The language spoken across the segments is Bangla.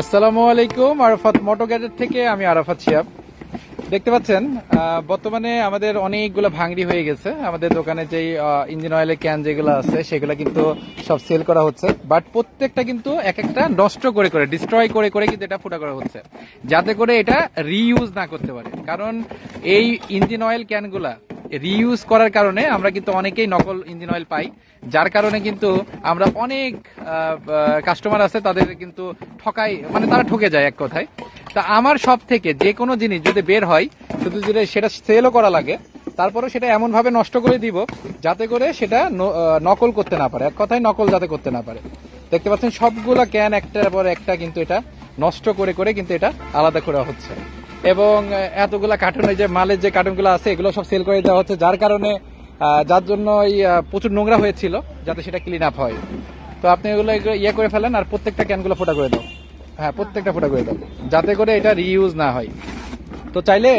আসসালামু আলাইকুম আরাফাত মোটো গ্যাজেট থেকে আমি আরাফাত শিয়াব দেখতে পাচ্ছেন বর্তমানে আমাদের অনেকগুলো ভাঙড়ি হয়ে গেছে আমাদের দোকানে যে ইঞ্জিন অয়েলের ক্যান যেগুলো আছে সেগুলো কিন্তু সব সেল করা হচ্ছে বাট প্রত্যেকটা কিন্তু এক একটা নষ্ট করে করে ডিস্ট্রয় করে করে কিন্তু এটা ফুটা করা হচ্ছে যাতে করে এটা রিইউজ না করতে পারে কারণ এই ইঞ্জিন অয়েল ক্যানগুলা রিইউজ করার কারণে আমরা কিন্তু অনেকেই নকল ইঞ্জিন অয়েল পাই যার কারণে কিন্তু আমরা অনেক কাস্টমার আছে তাদের কিন্তু ঠকাই মানে তারা ঠকে যায় এক কথায় তা আমার সব থেকে যে কোনো জিনিস যদি বের হয় শুধু যদি সেটা সেলও করা লাগে তারপরে সেটা এমনভাবে নষ্ট করে দিব যাতে করে সেটা নকল করতে না পারে এক কথায় নকল যাতে করতে না পারে দেখতে পাচ্ছেন সবগুলো ক্যান একটার পর একটা কিন্তু এটা নষ্ট করে করে কিন্তু এটা আলাদা করা হচ্ছে এবং এতগুলা কার্টুন যে মালের যে কার্টুনগুলো আছে এগুলো সব সেল করে দেওয়া হচ্ছে যার কারণে যার জন্য প্রচুর নোংরা হয়েছিল যাতে সেটা ক্লিন আপ হয় তো আপনি এগুলো ইয়ে করে ফেলেন আর প্রত্যেকটা ক্যানগুলো ফোটা করে দাও হ্যাঁ প্রত্যেকটা ফোটা করে দাও যাতে করে এটা রিইউজ না হয় তো চাইলে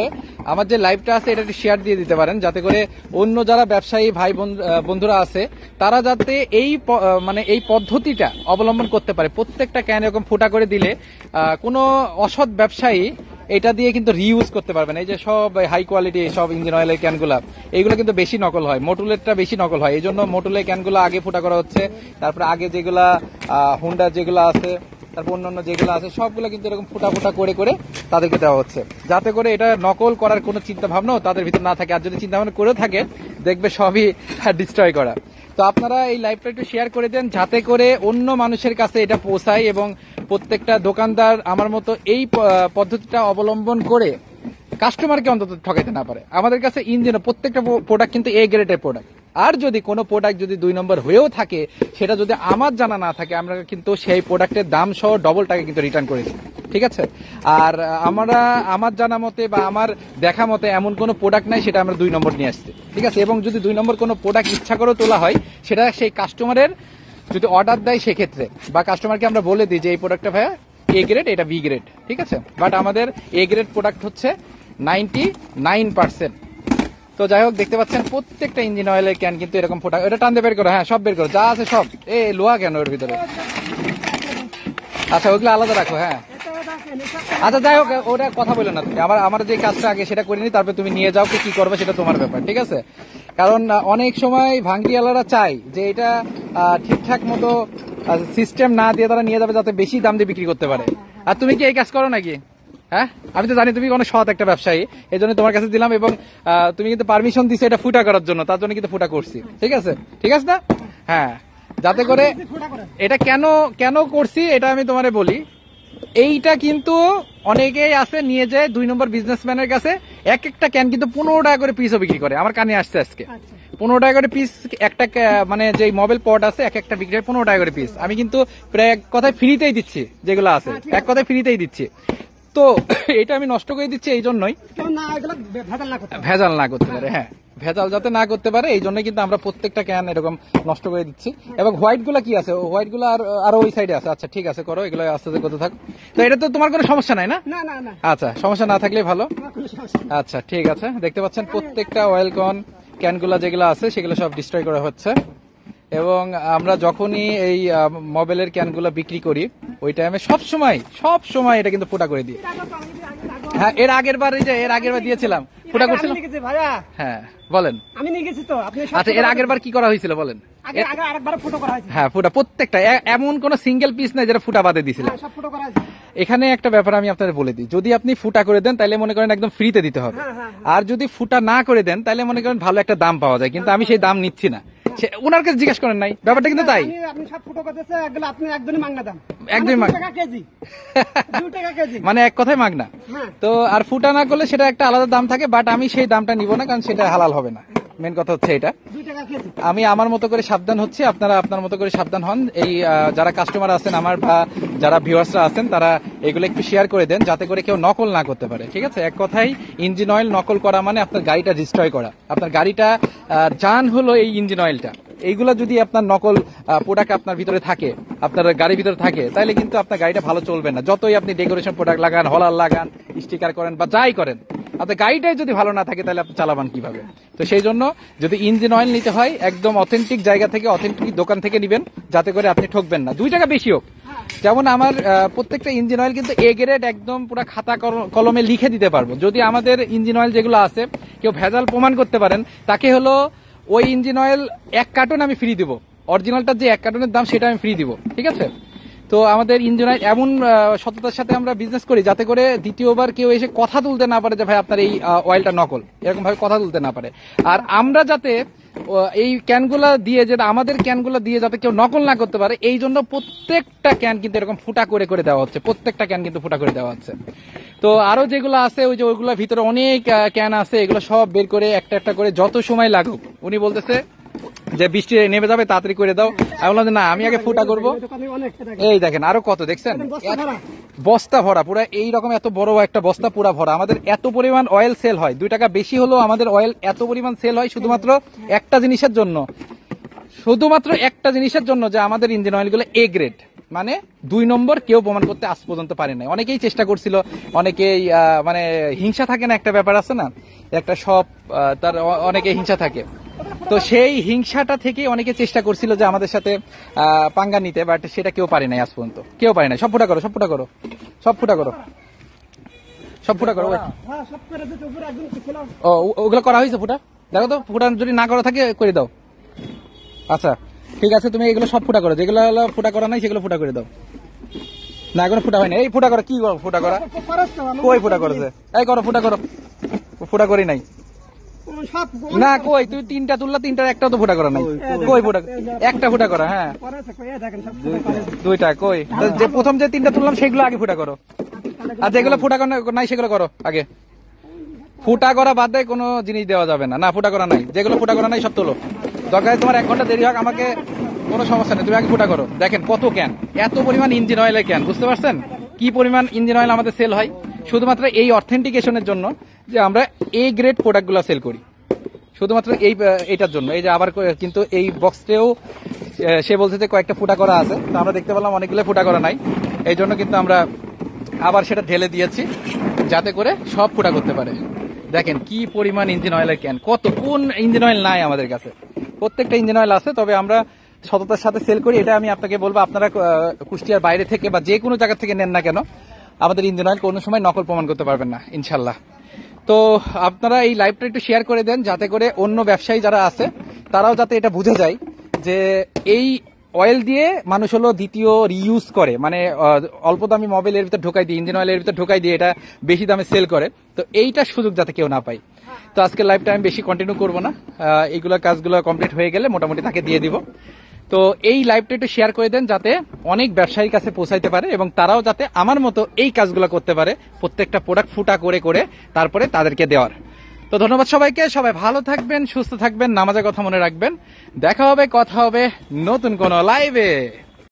আমার যে লাইভটা আছে এটা শেয়ার দিয়ে দিতে পারেন যাতে করে অন্য যারা ব্যবসায়ী ভাই বন্ধুরা আছে তারা যাতে এই মানে এই পদ্ধতিটা অবলম্বন করতে পারে প্রত্যেকটা ক্যান এরকম ফোটা করে দিলে কোনো অসৎ ব্যবসায়ী এটা দিয়ে কিন্তু রিউজ করতে পারবেন এই যে সব হাই কোয়ালিটি সব ইঞ্জিন অয়েলের ক্যানগুলা এইগুলো কিন্তু বেশি নকল হয় মোটুলেরটা বেশি নকল হয় এই জন্য মোটুলের ক্যানগুলো আগে ফোটা করা হচ্ছে তারপরে আগে যেগুলা হুন্ডা যেগুলো আছে তারপর অন্যান্য যেগুলো আছে সবগুলো কিন্তু এরকম ফুটা ফুটা করে করে তাদেরকে দেওয়া হচ্ছে যাতে করে এটা নকল করার কোনো চিন্তা ভাবনাও তাদের ভিতরে না থাকে আর যদি চিন্তা ভাবনা করে থাকে দেখবে সবই ডিস্ট্রয় করা তো আপনারা এই লাইভটা একটু শেয়ার করে দেন যাতে করে অন্য মানুষের কাছে এটা পৌঁছায় এবং প্রত্যেকটা দোকানদার আমার মতো এই পদ্ধতিটা অবলম্বন করে কাস্টমারকে অন্তত ঠকাইতে না পারে আমাদের কাছে ইঞ্জিন প্রত্যেকটা প্রোডাক্ট কিন্তু এ গ্রেডের প্রোডাক্ট আর যদি কোনো প্রোডাক্ট যদি দুই নম্বর হয়েও থাকে সেটা যদি আমার জানা না থাকে আমরা কিন্তু সেই প্রোডাক্টের দাম সহ ডবল টাকা কিন্তু রিটার্ন দিই ঠিক আছে আর আমরা আমার জানা মতে বা আমার দেখা মতে এমন কোনো প্রোডাক্ট নাই সেটা আমরা দুই নম্বর নিয়ে আসছি ঠিক আছে এবং যদি দুই নম্বর কোনো প্রোডাক্ট ইচ্ছা করে তোলা হয় সেটা সেই কাস্টমারের যদি অর্ডার দেয় সেক্ষেত্রে বা কাস্টমারকে আমরা বলে দিই যে এই প্রোডাক্টটা ভাইয়া এ গ্রেড এটা বি গ্রেড ঠিক আছে বাট আমাদের এ গ্রেড প্রোডাক্ট হচ্ছে নাইনটি নাইন পার্সেন্ট তো যাই হোক দেখতে পাচ্ছেন প্রত্যেকটা ইঞ্জিন অয়েলের ক্যান কিন্তু এরকম ফোটা এটা টানতে বের করো হ্যাঁ সব বের করো যা আছে সব এ লোহা কেন ওর ভিতরে আচ্ছা ওগুলো আলাদা রাখো হ্যাঁ আচ্ছা যাই হোক ওটা কথা বলে না তুমি আমার আমার যে কাজটা আগে সেটা করে নি তারপরে তুমি নিয়ে যাও কি করবে সেটা তোমার ব্যাপার ঠিক আছে কারণ অনেক সময় ভাঙ্গিওয়ালারা চাই যে এটা ঠিকঠাক মতো সিস্টেম না দিয়ে তারা নিয়ে যাবে যাতে বেশি দাম দিয়ে বিক্রি করতে পারে আর তুমি কি এই কাজ করো নাকি হ্যাঁ আমি তো জানি তুমি অনেক সৎ একটা ব্যবসায়ী এই জন্য তোমার কাছে দিলাম এবং তুমি কিন্তু পারমিশন দিছো এটা ফুটা করার জন্য তার জন্য কিন্তু ফুটা করছি ঠিক আছে ঠিক আছে না হ্যাঁ যাতে করে এটা কেন কেন করছি এটা আমি তোমারে বলি এইটা কিন্তু অনেকেই আছে নিয়ে যায় দুই নম্বর বিজনেসম্যানের কাছে এক একটা ক্যান কিন্তু পনেরো টাকা করে পিসও বিক্রি করে আমার কানে আসছে আজকে আচ্ছা। পনেরো টাকা করে পিস একটা মানে যে মোবাইল পট আছে এক একটা বিক্রি হয় পনেরো টাকা করে পিস আমি কিন্তু প্রায় এক কথায় ফ্রিতেই দিচ্ছি যেগুলো আছে হ্যাঁ, এক কথায় ফ্রিতেই দিচ্ছি তো এটা আমি নষ্ট করে দিচ্ছি এই জন্যই ভেজাল না করতে পারে হ্যাঁ ভেজাল যাতে না করতে পারে এই জন্য কিন্তু আমরা প্রত্যেকটা ক্যান এরকম নষ্ট করে দিচ্ছি হ্যাঁ। এবং হোয়াইট গুলা কি আছে হোয়াইট গুলো আর আরো ওই সাইডে আছে আচ্ছা ঠিক আছে করো এগুলো আস্তে আস্তে করতে থাকো তো এটা তো তোমার কোনো সমস্যা নাই না আচ্ছা সমস্যা না থাকলে ভালো আচ্ছা ঠিক আছে দেখতে পাচ্ছেন প্রত্যেকটা অয়েল কন ক্যানগুলা যেগুলো আছে সেগুলো সব ডিস্ট্রয় করা হচ্ছে এবং আমরা যখনই এই মোবাইলের ক্যানগুলো বিক্রি করি ওই টাইমে সব সময় সব সময় এটা কিন্তু ফোটা করে দিই হ্যাঁ এর আগের বার যে এর আগের বার দিয়েছিলাম ফোটা করছিলাম হ্যাঁ বলেন আমি নিয়ে গেছি তো আচ্ছা এর আগের বার কি করা হয়েছিল বলেন হ্যাঁ ফুটা প্রত্যেকটা এমন কোন সিঙ্গেল পিস নাই যেটা ফুটা বাদে দিয়েছিলেন হ্যাঁ, এখানে একটা ব্যাপার আমি আপনাদের বলে দিই যদি আপনি ফুটা করে দেন তাহলে মনে করেন একদম ফ্রিতে দিতে হবে হ্যাঁ, হ্যাঁ, আর যদি ফুটা না করে দেন তাহলে মনে করেন ভালো একটা দাম পাওয়া যায় কিন্তু আমি সেই দাম নিচ্ছি না ওনার কাছে জিজ্ঞেস করেন নাই ব্যাপারটা কিন্তু তাই আপনি আপনি মানে একদমই মাগনা একদমই মাগনা টাকা কেজি টাকা কেজি মানে এক কথায় মাগনা হ্যাঁ। তো আর ফুটা না করলে সেটা একটা আলাদা দাম থাকে বাট আমি সেই দামটা নিব না কারণ সেটা হালাল হবে না মেন কথা হচ্ছে এটা আমি আমার মতো করে সাবধান হচ্ছে আপনারা আপনার মতো করে সাবধান হন এই যারা কাস্টমার আছেন আমার বা যারা ভিউয়ার্সরা আছেন তারা এগুলো একটু শেয়ার করে দেন যাতে করে কেউ নকল না করতে পারে ঠিক আছে এক কথাই ইঞ্জিন অয়েল নকল করা মানে আপনার গাড়িটা ডিস্ট্রয় করা আপনার গাড়িটা যান হলো এই ইঞ্জিন অয়েলটা এইগুলো যদি আপনার নকল প্রোডাক্ট আপনার ভিতরে থাকে আপনার গাড়ির ভিতরে থাকে তাহলে কিন্তু আপনার গাড়িটা ভালো চলবে না যতই আপনি ডেকোরেশন প্রোডাক্ট লাগান হলার লাগান স্টিকার করেন বা যাই করেন আপনার আচ্ছা, গাড়িটাই যদি ভালো না থাকে তাহলে আপনি চালাবেন কিভাবে তো সেই জন্য যদি ইঞ্জিন অয়েল নিতে হয় একদম অথেন্টিক জায়গা থেকে অথেন্টিক দোকান থেকে নিবেন যাতে করে আপনি ঠকবেন না দুই টাকা বেশি হোক যেমন আমার প্রত্যেকটা ইঞ্জিন অয়েল কিন্তু এ গ্রেড একদম পুরো খাতা কলমে লিখে দিতে পারবো যদি আমাদের ইঞ্জিন অয়েল যেগুলো আছে কেউ ভেজাল প্রমাণ করতে পারেন তাকে হলো ওই ইঞ্জিন অয়েল এক কার্টন আমি ফ্রি দিব অরিজিনালটার যে এক কার্টনের দাম সেটা আমি ফ্রি দিব ঠিক আছে তো আমাদের ইঞ্জিনিয়ার এমন সততার সাথে আমরা বিজনেস করি যাতে করে দ্বিতীয়বার কেউ এসে কথা তুলতে না পারে যে ভাই আপনার এই অয়েলটা নকল এরকম ভাবে কথা তুলতে না পারে আর আমরা যাতে এই ক্যানগুলা দিয়ে যেটা আমাদের ক্যানগুলা দিয়ে যাতে কেউ নকল না করতে পারে এই জন্য প্রত্যেকটা ক্যান কিন্তু এরকম ফুটা করে করে দেওয়া হচ্ছে প্রত্যেকটা ক্যান কিন্তু ফুটা করে দেওয়া হচ্ছে তো আরো যেগুলো আছে ওই যে ওইগুলোর ভিতরে অনেক ক্যান আছে এগুলো সব বের করে একটা একটা করে যত সময় লাগুক উনি বলতেছে যে বৃষ্টি নেমে যাবে তাড়াতাড়ি করে দাও আমি বললাম না আমি আগে ফুটা করবো এই দেখেন আরো কত দেখছেন বস্তা ভরা পুরো এইরকম এত বড় একটা বস্তা পুরা ভরা আমাদের এত পরিমাণ অয়েল সেল হয় দুই টাকা বেশি হলেও আমাদের অয়েল এত পরিমাণ সেল হয় শুধুমাত্র একটা জিনিসের জন্য শুধুমাত্র একটা জিনিসের জন্য যে আমাদের ইঞ্জিন অয়েলগুলো এ গ্রেড মানে দুই নম্বর কেউ প্রমাণ করতে আজ পর্যন্ত পারে নাই অনেকেই চেষ্টা করছিল অনেকেই মানে হিংসা থাকে না একটা ব্যাপার আছে না একটা সব তার অনেকে হিংসা থাকে তো সেই হিংসাটা থেকে অনেকে চেষ্টা করছিল যে আমাদের সাথে পাঙ্গা নিতে বাট সেটা কেউ পারে নাই আজ পর্যন্ত কেউ পারে নাই সব ফুটা করো সব ফুটা করো সব ফুটা করো সব ফুটা করো ও ওগুলো করা হয়েছে ফুটা দেখো তো ফুটা যদি না করা থাকে করে দাও আচ্ছা ঠিক আছে তুমি এগুলো সব ফুটা করো যেগুলো হলো ফুটা করা নাই সেগুলো ফুটা করে দাও না এখনো ফুটা হয়নি এই ফুটা করা কি ফুটা করা কই ফুটা করেছে এই করো ফুটা করো ফুটা করি নাই না কই তুই তিনটা তুললা তিনটার একটা তো ফোটা করা নাই কই ফোটা একটা ফোটা করা হ্যাঁ দুইটা কই যে প্রথম যে তিনটা তুললাম সেগুলো আগে ফোটা করো আর যেগুলো ফোটা নাই সেগুলো করো আগে ফুটা করা বাদে কোনো জিনিস দেওয়া যাবে না না ফুটা করা নাই যেগুলো ফুটা করা নাই সব তোলো দরকার তোমার এক ঘন্টা দেরি হোক আমাকে কোনো সমস্যা নেই তুমি আগে ফুটা করো দেখেন কত ক্যান এত পরিমাণ ইঞ্জিন অয়েলের ক্যান বুঝতে পারছেন কি পরিমাণ ইঞ্জিন অয়েল আমাদের সেল হয় শুধুমাত্র এই অথেন্টিকেশনের জন্য যে আমরা এই গ্রেড প্রোডাক্টগুলো সেল করি শুধুমাত্র এই এটার জন্য এই যে আবার কিন্তু এই বক্সটেও সে বলছে যে কয়েকটা ফুটা করা আছে তো আমরা দেখতে পেলাম অনেকগুলো ফুটা করা নাই এই জন্য কিন্তু আমরা আবার সেটা ঢেলে দিয়েছি যাতে করে সব ফুটা করতে পারে দেখেন কি পরিমাণ ইঞ্জিন অয়েলের ক্যান কত কোন ইঞ্জিন অয়েল নাই আমাদের কাছে প্রত্যেকটা ইঞ্জিন অয়েল আছে তবে আমরা সততার সাথে সেল করি এটা আমি আপনাকে বলবো আপনারা কুষ্টিয়ার বাইরে থেকে বা যে কোনো জায়গা থেকে নেন না কেন আমাদের ইঞ্জিন অয়েল কোনো সময় নকল প্রমাণ করতে পারবেন না ইনশাল্লাহ তো আপনারা এই লাইভটা একটু শেয়ার করে দেন যাতে করে অন্য ব্যবসায়ী যারা আছে তারাও যাতে এটা বুঝে যায় যে এই অয়েল দিয়ে মানুষ হলো দ্বিতীয় রিইউজ করে মানে অল্প দামি মোবাইল এর ভিতরে ঢোকাই দিয়ে ইঞ্জিন অয়েল এর ভিতরে ঢোকাই দিয়ে এটা বেশি দামে সেল করে তো এইটা সুযোগ যাতে কেউ না পায় তো আজকে লাইফটা আমি বেশি কন্টিনিউ করবো না এইগুলো কাজগুলো কমপ্লিট হয়ে গেলে মোটামুটি তাকে দিয়ে দিব তো এই লাইভটা একটু শেয়ার করে দেন যাতে অনেক ব্যবসায়ীর কাছে পৌঁছাইতে পারে এবং তারাও যাতে আমার মতো এই কাজগুলো করতে পারে প্রত্যেকটা প্রোডাক্ট ফুটা করে করে তারপরে তাদেরকে দেওয়ার তো ধন্যবাদ সবাইকে সবাই ভালো থাকবেন সুস্থ থাকবেন নামাজের কথা মনে রাখবেন দেখা হবে কথা হবে নতুন কোনো লাইভে